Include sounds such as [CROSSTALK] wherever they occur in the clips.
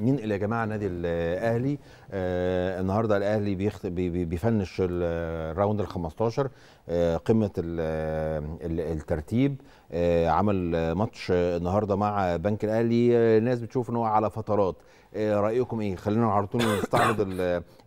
ننقل يا جماعه نادي الاهلي آه النهارده الاهلي بيخت... بي... بيفنش الراوند ال 15 آه قمه ال... الترتيب آه عمل ماتش النهارده مع بنك الاهلي آه، الناس بتشوف ان هو على فترات آه رايكم ايه خلينا على طول نستعرض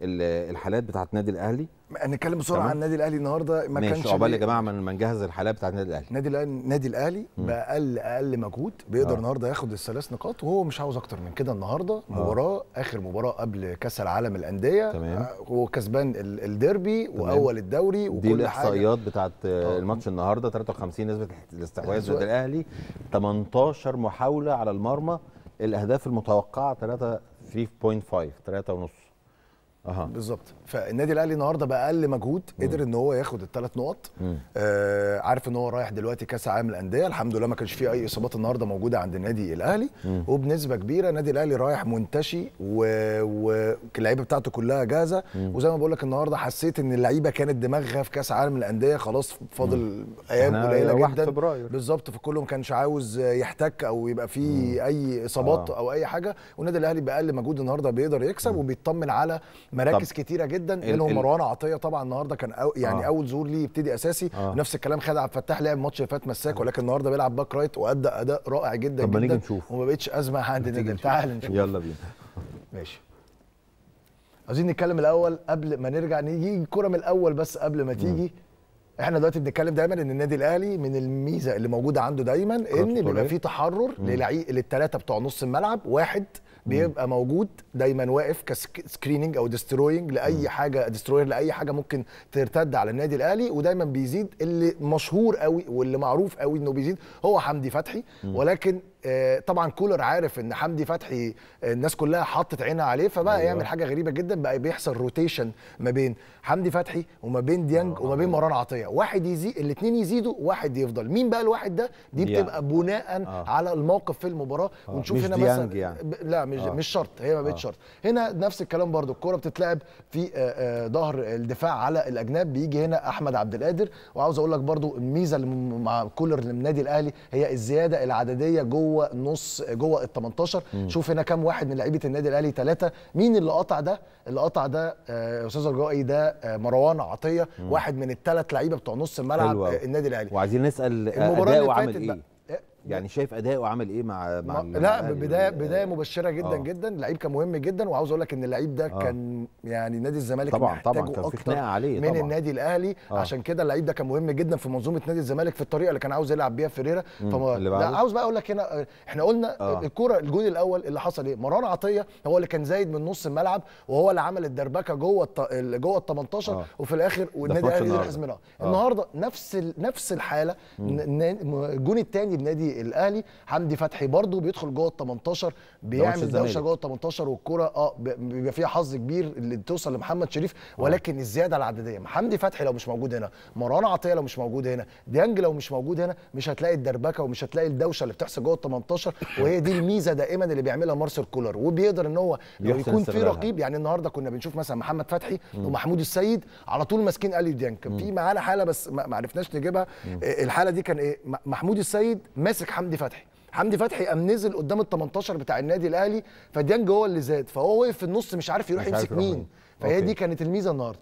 الحالات بتاعت النادي الاهلي نتكلم بسرعه عن النادي الاهلي النهارده ما ماشي كانش عقبال يا جماعه ما نجهز الحلقه بتاعت النادي الاهلي النادي الاهلي النادي الاهلي باقل اقل مجهود بيقدر آه. النهارده ياخد الثلاث نقاط وهو مش عاوز اكتر من كده النهارده آه. مباراه اخر مباراه قبل كاس العالم الانديه تمام آه، هو كسبان الديربي واول الدوري وكل دي الاحصائيات بتاعت الماتش النهارده 53 نسبه الاستحواذ للنادي الاهلي 18 محاوله على المرمى الاهداف المتوقعه 3 3.5 3.5 اها بالظبط فالنادي الاهلي النهارده باقل مجهود قدر ان هو ياخد الثلاث نقط آه عارف ان هو رايح دلوقتي كاس عالم الانديه الحمد لله ما كانش فيه اي اصابات النهارده موجوده عند النادي الاهلي مم. وبنسبه كبيره النادي الاهلي رايح منتشي واللعيبه و... بتاعته كلها جاهزه وزي ما بقول لك النهارده حسيت ان اللعيبه كانت دماغها في كاس عالم الانديه خلاص فاضل ايام قليله جدا بالظبط فكله ما كانش عاوز يحتك او يبقى فيه اي اصابات آه. او اي حاجه والنادي الاهلي باقل مجهود النهارده بيقدر يكسب مم. وبيطمن على مراكز كتيره جدا منهم مروان عطيه طبعا النهارده كان أو يعني آه. اول ظهور ليه يبتدي اساسي آه. نفس الكلام خد عبد الفتاح لعب ماتش فات مساك ولكن النهارده بيلعب باك رايت وادى اداء رائع جدا طب جدا نشوف. وما بقتش ازمه عند نجم تعال نشوف يلا بينا ماشي عايزين نتكلم الاول قبل ما نرجع نيجي الكره من الاول بس قبل ما تيجي م. احنا دلوقتي بنتكلم دايما ان النادي الاهلي من الميزه اللي موجوده عنده دايما ان بيبقى في تحرر للعيب للثلاثه بتوع نص الملعب واحد بيبقى موجود دايما واقف كسكريننج او ديستروينج لاي حاجه ديستروير لاي حاجه ممكن ترتد على النادي الاهلي ودايما بيزيد اللي مشهور قوي واللي معروف قوي انه بيزيد هو حمدي فتحي ولكن آه، طبعا كولر عارف ان حمدي فتحي آه، الناس كلها حطت عينها عليه فبقى أيوة. يعمل حاجه غريبه جدا بقى بيحصل روتيشن ما بين حمدي فتحي وما بين ديانج آه، وما بين أيوة. مروان عطيه واحد يزيد الاثنين يزيدوا واحد يفضل مين بقى الواحد ده دي بتبقى بناء على الموقف في المباراه ونشوف هنا مثلا يعني. لا مش آه. مش شرط هي ما بقتش آه. شرط هنا نفس الكلام برده الكوره بتتلعب في آه، آه، ظهر الدفاع على الاجناب بيجي هنا احمد عبد القادر وعاوز اقول لك برده الميزه اللي مع كولر للنادي الاهلي هي الزياده العدديه جوه نص جوه ال 18 م. شوف هنا كام واحد من لعيبه النادي الاهلي ثلاثه مين اللي قطع ده اللي قطع ده آه، استاذ رجائي ده مروان عطيه م. واحد من الثلاث لعيبه بتوع نص الملعب النادي الاهلي وعايزين نسال المباراه عامل ايه؟ يعني شايف اداؤه عمل ايه مع مع لا بدايه بدايه مبشره جدا أوه. جدا لعيب كان مهم جدا وعاوز اقول لك ان اللعيب ده آه. كان يعني نادي الزمالك طبعا طبعا كان في خناقه عليه من طبعًا. النادي الاهلي أوه. عشان كده اللعيب ده كان مهم جدا في منظومه نادي الزمالك في الطريقه اللي كان عاوز يلعب بيها فيريرا فما لا عاوز بقى اقول لك هنا احنا قلنا آه. الكوره الجول الاول اللي حصل ايه مروان عطيه هو اللي كان زايد من نص الملعب وهو اللي عمل الدربكه جوه جوه ال 18 آه. وفي الاخر والنادي الاهلي النهارده نفس نفس الحاله الجون الثاني بنادي الاهلي حمدي فتحي برده بيدخل جوه ال 18 بيعمل دوشه جوه ال 18 والكره اه بيبقى فيها حظ كبير اللي توصل لمحمد شريف آه. ولكن الزياده العدديه حمدي فتحي لو مش موجود هنا مروان عطيه لو مش موجود هنا ديانج لو مش موجود هنا مش هتلاقي الدربكه ومش هتلاقي الدوشه اللي بتحصل جوه ال 18 [LAUGHS] وهي دي الميزه دائما اللي بيعملها مارسيل كولر وبيقدر ان هو لو يكون في رقيب يعني النهارده كنا بنشوف مثلا محمد فتحي ومحمود السيد على طول ماسكين اليو ديانج كان في معانا حاله بس ما عرفناش نجيبها آه، الحاله دي كان ايه محمود السيد ماسك يمسك حمدي فتحي حمدي فتحي قام نزل قدام ال 18 بتاع النادي الاهلي فديانج هو اللي زاد فهو وقف في النص مش عارف يروح يمسك مين فهي دي كانت الميزه النهارده